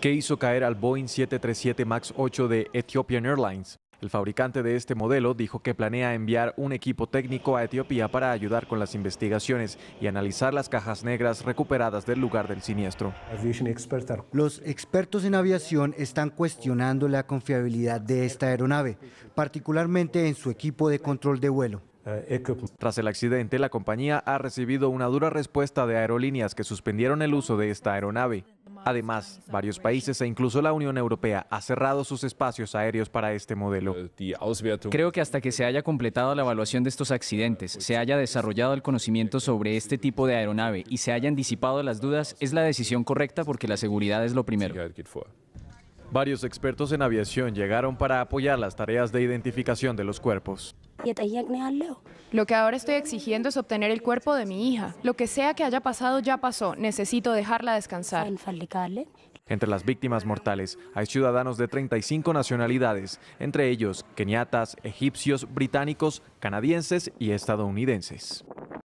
¿Qué hizo caer al Boeing 737 MAX 8 de Ethiopian Airlines. El fabricante de este modelo dijo que planea enviar un equipo técnico a Etiopía para ayudar con las investigaciones y analizar las cajas negras recuperadas del lugar del siniestro. Los expertos en aviación están cuestionando la confiabilidad de esta aeronave, particularmente en su equipo de control de vuelo. Tras el accidente, la compañía ha recibido una dura respuesta de aerolíneas que suspendieron el uso de esta aeronave. Además, varios países e incluso la Unión Europea ha cerrado sus espacios aéreos para este modelo. Creo que hasta que se haya completado la evaluación de estos accidentes, se haya desarrollado el conocimiento sobre este tipo de aeronave y se hayan disipado las dudas, es la decisión correcta porque la seguridad es lo primero. Varios expertos en aviación llegaron para apoyar las tareas de identificación de los cuerpos. Lo que ahora estoy exigiendo es obtener el cuerpo de mi hija. Lo que sea que haya pasado ya pasó. Necesito dejarla descansar. Entre las víctimas mortales hay ciudadanos de 35 nacionalidades, entre ellos keniatas, egipcios, británicos, canadienses y estadounidenses.